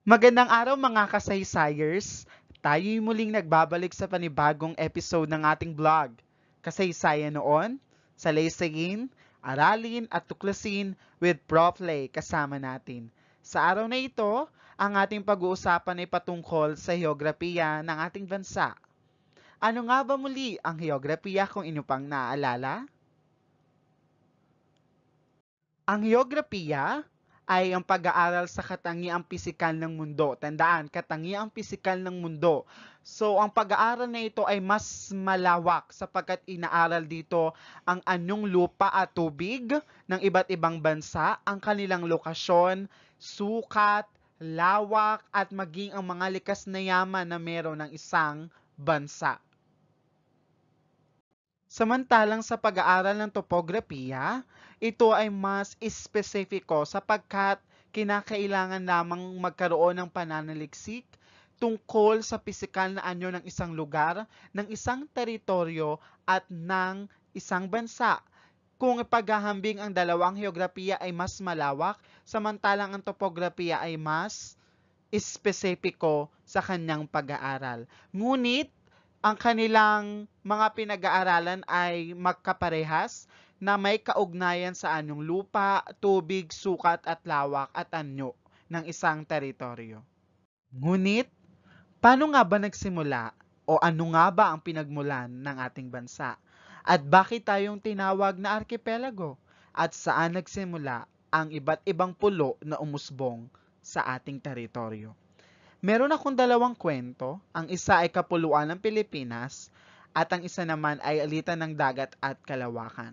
Magandang araw mga kasaysayers! Tayo'y muling nagbabalik sa panibagong episode ng ating vlog. Kasaysayan noon, sa salaysayin, aralin at tuklasin with Prof. Lay kasama natin. Sa araw na ito, ang ating pag-uusapan ay patungkol sa heograpiya ng ating bansa. Ano nga ba muli ang heograpiya kung inyo pang naaalala? Ang heograpiya ay ang pag-aaral sa katangiang pisikal ng mundo. Tandaan, katangiang pisikal ng mundo. So, ang pag-aaral na ito ay mas malawak sapagkat inaaral dito ang anong lupa at tubig ng iba't ibang bansa, ang kanilang lokasyon, sukat, lawak, at maging ang mga likas na yaman na meron ng isang bansa. Samantalang sa pag-aaral ng topografiya, ito ay mas espesipiko sapagkat kinakailangan lamang magkaroon ng pananaliksik tungkol sa pisikal na anyo ng isang lugar, ng isang teritoryo at ng isang bansa. Kung ipaghahambing ang dalawang heograpiya ay mas malawak, samantalang ang topografiya ay mas espesipiko sa kanyang pag-aaral. Ngunit, ang kanilang mga pinag-aaralan ay magkaparehas na may kaugnayan sa anyong lupa, tubig, sukat at lawak at anyo ng isang teritoryo. Ngunit, paano nga ba nagsimula o ano nga ba ang pinagmulan ng ating bansa? At bakit tayong tinawag na arkipelago? At saan nagsimula ang iba't ibang pulo na umusbong sa ating teritoryo? Meron akong dalawang kwento. Ang isa ay kapuluan ng Pilipinas at ang isa naman ay alitan ng dagat at kalawakan.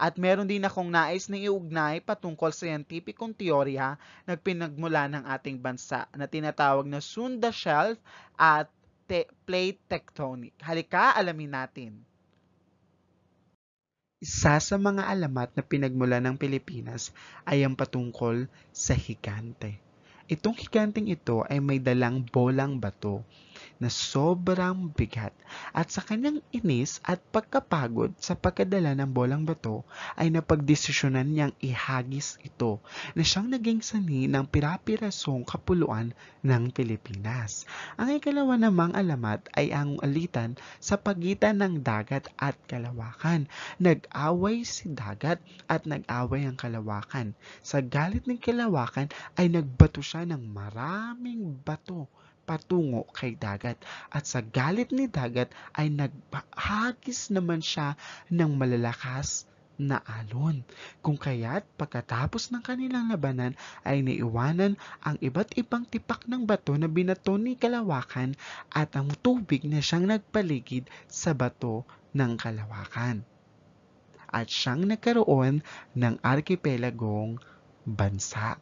At meron din akong nais na iugnay patungkol sa scientificong teorya na pinagmula ng ating bansa na tinatawag na Sunda Shelf at te- plate tectonic. Halika, alamin natin. Isa sa mga alamat na pinagmula ng Pilipinas ay ang patungkol sa higante. Itong higanteng ito ay may dalang bolang bato na sobrang bigat at sa kanyang inis at pagkapagod sa pagkadala ng bolang bato ay napagdesisyonan niyang ihagis ito na siyang naging sani ng pirapirasong kapuluan ng Pilipinas. Ang ikalawa namang alamat ay ang alitan sa pagitan ng dagat at kalawakan. Nag-away si dagat at nag-away ang kalawakan. Sa galit ng kalawakan ay nagbato siya ng maraming bato patungo kay dagat. At sa galit ni dagat ay naghagis naman siya ng malalakas na alon. Kung kaya't pagkatapos ng kanilang labanan ay naiwanan ang iba't ibang tipak ng bato na binato ni Kalawakan at ang tubig na siyang nagpaligid sa bato ng Kalawakan. At siyang nagkaroon ng arkipelagong bansa.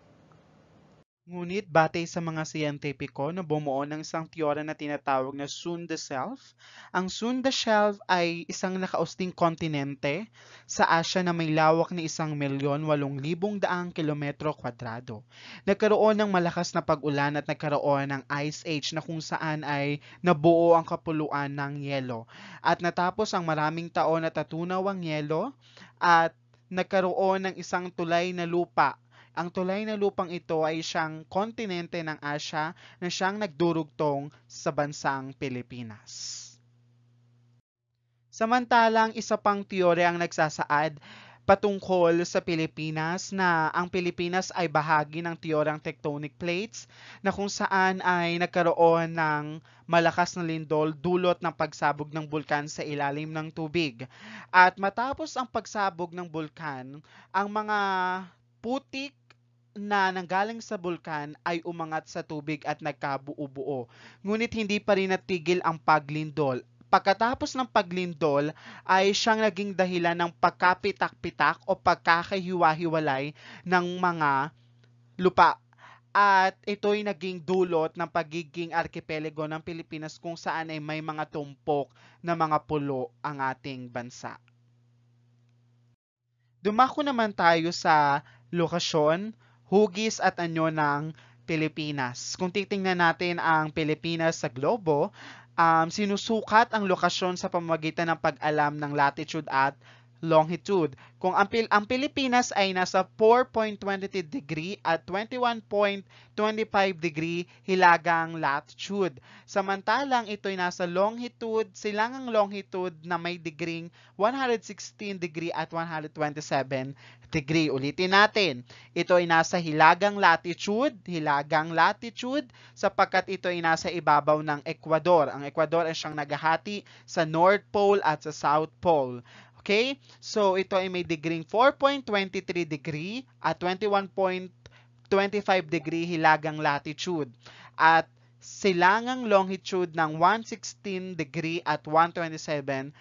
Ngunit batay sa mga siyentipiko na bumuo ng isang teorya na tinatawag na Sunda Shelf, ang Sunda Shelf ay isang nakausting kontinente sa Asya na may lawak na isang milyon walong libong daang kilometro kwadrado. Nagkaroon ng malakas na pag-ulan at nagkaroon ng Ice Age na kung saan ay nabuo ang kapuluan ng yelo. At natapos ang maraming taon na tatunaw ang yelo at nagkaroon ng isang tulay na lupa ang tulay na lupang ito ay siyang kontinente ng Asya na siyang nagdurugtong sa bansang Pilipinas. Samantalang isa pang teorya ang nagsasaad patungkol sa Pilipinas na ang Pilipinas ay bahagi ng teorang tectonic plates na kung saan ay nagkaroon ng malakas na lindol dulot ng pagsabog ng bulkan sa ilalim ng tubig. At matapos ang pagsabog ng bulkan, ang mga putik na nanggaling sa bulkan ay umangat sa tubig at nagkabuo-buo. Ngunit hindi pa rin natigil ang paglindol pagkatapos ng paglindol ay siyang naging dahilan ng pagkapitak-pitak o pagkakahiwa-hiwalay ng mga lupa. At ito'y naging dulot ng pagiging arkipelago ng Pilipinas kung saan ay may mga tumpok na mga pulo ang ating bansa. Dumako naman tayo sa lokasyon hugis at anyo ng Pilipinas. Kung titingnan natin ang Pilipinas sa globo, um, sinusukat ang lokasyon sa pamamagitan ng pag-alam ng latitude at longitude. Kung ang, Pil ang Pilipinas ay nasa 4.23 degree at 21.25 degree hilagang latitude. Samantalang ito'y nasa longitude, silangang longitude na may degree 116 degree at 127 degree. Ulitin natin, ito ay nasa hilagang latitude, hilagang latitude, sapagkat ito ay nasa ibabaw ng Ecuador. Ang Ecuador ay siyang nagahati sa North Pole at sa South Pole. Okay? So, ito ay may degree 4.23 degree at 21.25 degree hilagang latitude. At silangang longitude ng 116 degree at 127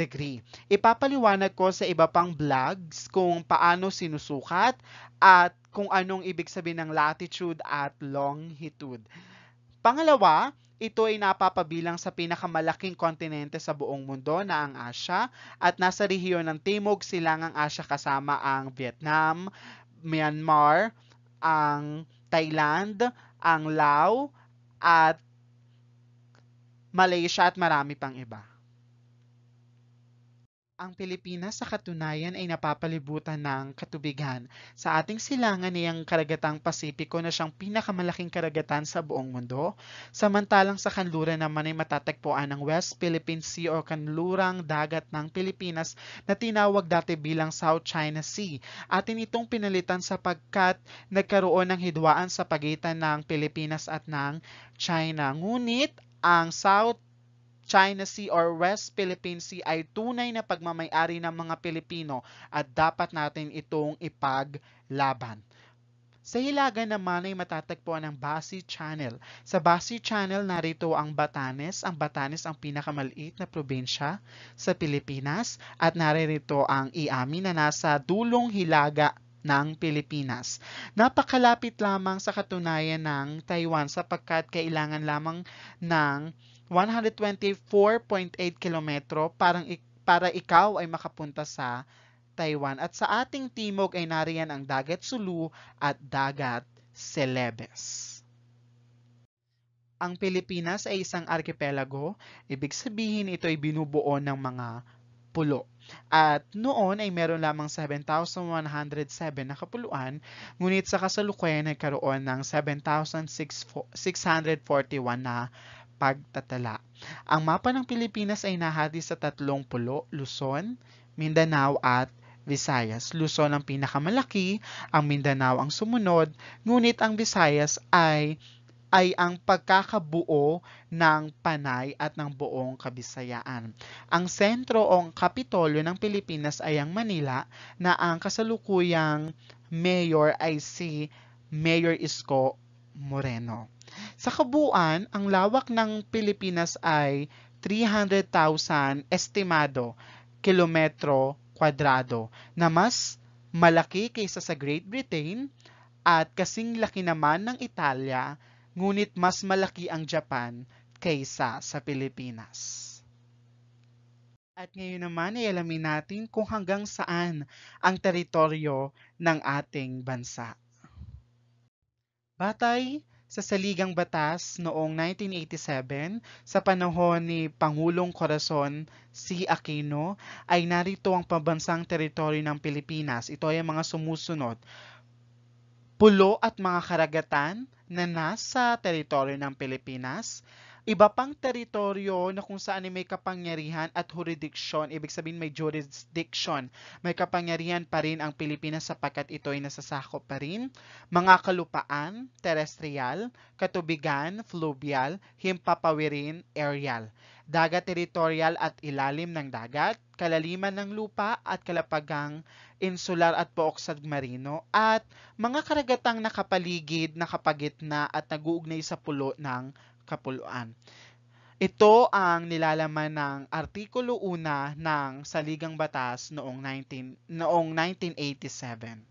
degree. Ipapaliwanag ko sa iba pang vlogs kung paano sinusukat at kung anong ibig sabihin ng latitude at longitude. Pangalawa, ito ay napapabilang sa pinakamalaking kontinente sa buong mundo na ang Asya at nasa rehiyon ng Timog Silangang Asya kasama ang Vietnam, Myanmar, ang Thailand, ang Laos at Malaysia at marami pang iba. Ang Pilipinas sa katunayan ay napapalibutan ng katubigan. Sa ating silangan ay ang karagatang Pasipiko na siyang pinakamalaking karagatan sa buong mundo, samantalang sa kanluran naman ay matatagpuan ang West Philippine Sea o kanlurang dagat ng Pilipinas na tinawag dati bilang South China Sea. Atin itong pinalitan sapagkat nagkaroon ng hidwaan sa pagitan ng Pilipinas at ng China. Ngunit ang South China Sea or West Philippine Sea ay tunay na pagmamayari ng mga Pilipino at dapat natin itong ipaglaban. Sa Hilaga naman ay matatagpuan ang Basi Channel. Sa Basi Channel narito ang Batanes. Ang Batanes ang pinakamaliit na probinsya sa Pilipinas at narito ang Iami na nasa dulong Hilaga ng Pilipinas. Napakalapit lamang sa katunayan ng Taiwan sapagkat kailangan lamang ng 124.8 kilometro parang para ikaw ay makapunta sa Taiwan at sa ating timog ay nariyan ang dagat Sulu at dagat Celebes. Ang Pilipinas ay isang archipelago, ibig sabihin ito ay binubuo ng mga pulo. At noon ay meron lamang 7,107 na kapuluan, ngunit sa kasalukuyan ay karoon ng 7,641 na pagtatala. Ang mapa ng Pilipinas ay nahati sa tatlong pulo, Luzon, Mindanao at Visayas. Luzon ang pinakamalaki, ang Mindanao ang sumunod, ngunit ang Visayas ay ay ang pagkakabuo ng Panay at ng buong Kabisayaan. Ang sentro o ang kapitolyo ng Pilipinas ay ang Manila na ang kasalukuyang mayor ay si Mayor Isko Moreno. Sa kabuuan, ang lawak ng Pilipinas ay 300,000 estimado kilometro kwadrado na mas malaki kaysa sa Great Britain at kasing laki naman ng Italia, ngunit mas malaki ang Japan kaysa sa Pilipinas. At ngayon naman ay alamin natin kung hanggang saan ang teritoryo ng ating bansa. Batay sa Saligang Batas noong 1987 sa panahon ni Pangulong Corazon C. Aquino ay narito ang pambansang teritoryo ng Pilipinas. Ito ay ang mga sumusunod. Pulo at mga karagatan na nasa teritoryo ng Pilipinas, iba pang teritoryo na kung saan may kapangyarihan at jurisdiction. Ibig sabihin may jurisdiction. May kapangyarihan pa rin ang Pilipinas sapagkat ito ay nasasakop pa rin. Mga kalupaan, terrestrial, katubigan, fluvial, himpapawirin, aerial. Dagat teritorial at ilalim ng dagat, kalaliman ng lupa at kalapagang insular at booksad marino at mga karagatang nakapaligid, nakapagitna at naguugnay sa pulo ng kapuluan. Ito ang nilalaman ng Artikulo 1 ng Saligang Batas noong, 19, noong 1987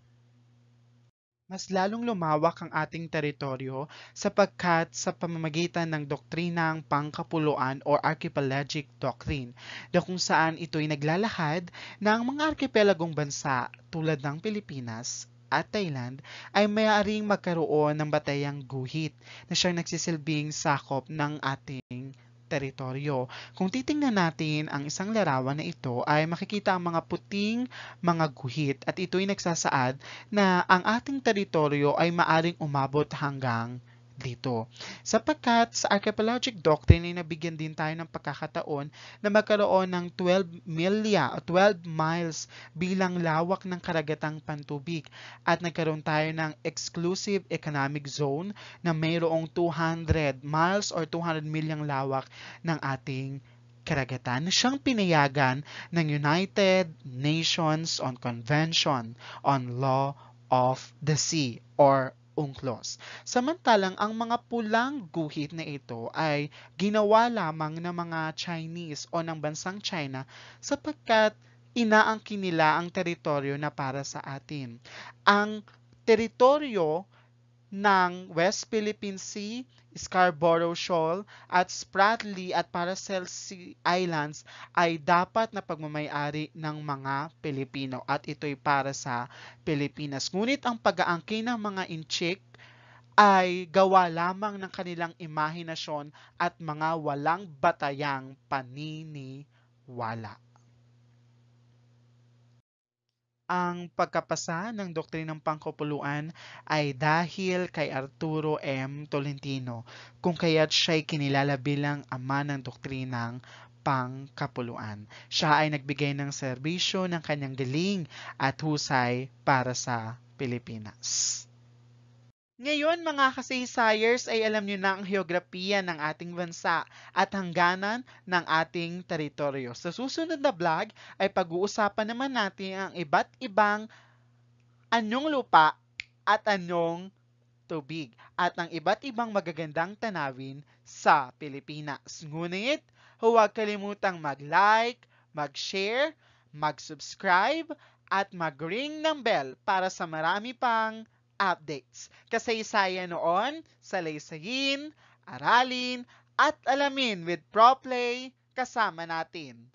mas lalong lumawak ang ating teritoryo sapagkat sa pamamagitan ng doktrinang pangkapuluan o archipelagic doctrine na kung saan ito'y naglalahad ng mga arkipelagong bansa tulad ng Pilipinas, at Thailand ay maaaring magkaroon ng batayang guhit na siyang nagsisilbing sakop ng ating teritoryo. Kung titingnan natin ang isang larawan na ito ay makikita ang mga puting mga guhit at ito'y nagsasaad na ang ating teritoryo ay maaring umabot hanggang dito. Sapagkat sa archipelagic doctrine ay nabigyan din tayo ng pagkakataon na magkaroon ng 12 milya o 12 miles bilang lawak ng karagatang pantubig at nagkaroon tayo ng exclusive economic zone na mayroong 200 miles or 200 milyang lawak ng ating karagatan na siyang pinayagan ng United Nations on Convention on Law of the Sea or ungklos. Samantalang ang mga pulang guhit na ito ay ginawa lamang ng mga Chinese o ng bansang China sapagkat inaangkin nila ang teritoryo na para sa atin. Ang teritoryo ng West Philippine Sea, Scarborough Shoal at Spratly at Paracel Sea Islands ay dapat na pagmamayari ng mga Pilipino at ito'y para sa Pilipinas. Ngunit ang pag-aangkin ng mga inchik ay gawa lamang ng kanilang imahinasyon at mga walang batayang paniniwala ang pagkapasa ng doktrinang pangkupuluan ay dahil kay Arturo M. Tolentino, kung kaya't siya'y kinilala bilang ama ng doktrinang pangkapuluan. Siya ay nagbigay ng serbisyo ng kanyang galing at husay para sa Pilipinas. Ngayon mga kasaysayers ay alam niyo na ang heograpiya ng ating bansa at hangganan ng ating teritoryo. Sa susunod na vlog ay pag-uusapan naman natin ang iba't ibang anyong lupa at anyong tubig at ang iba't ibang magagandang tanawin sa Pilipinas. Ngunit huwag kalimutang mag-like, mag-share, mag-subscribe at mag-ring ng bell para sa marami pang updates. Kasaysayan noon, salaysayin, aralin, at alamin with ProPlay kasama natin.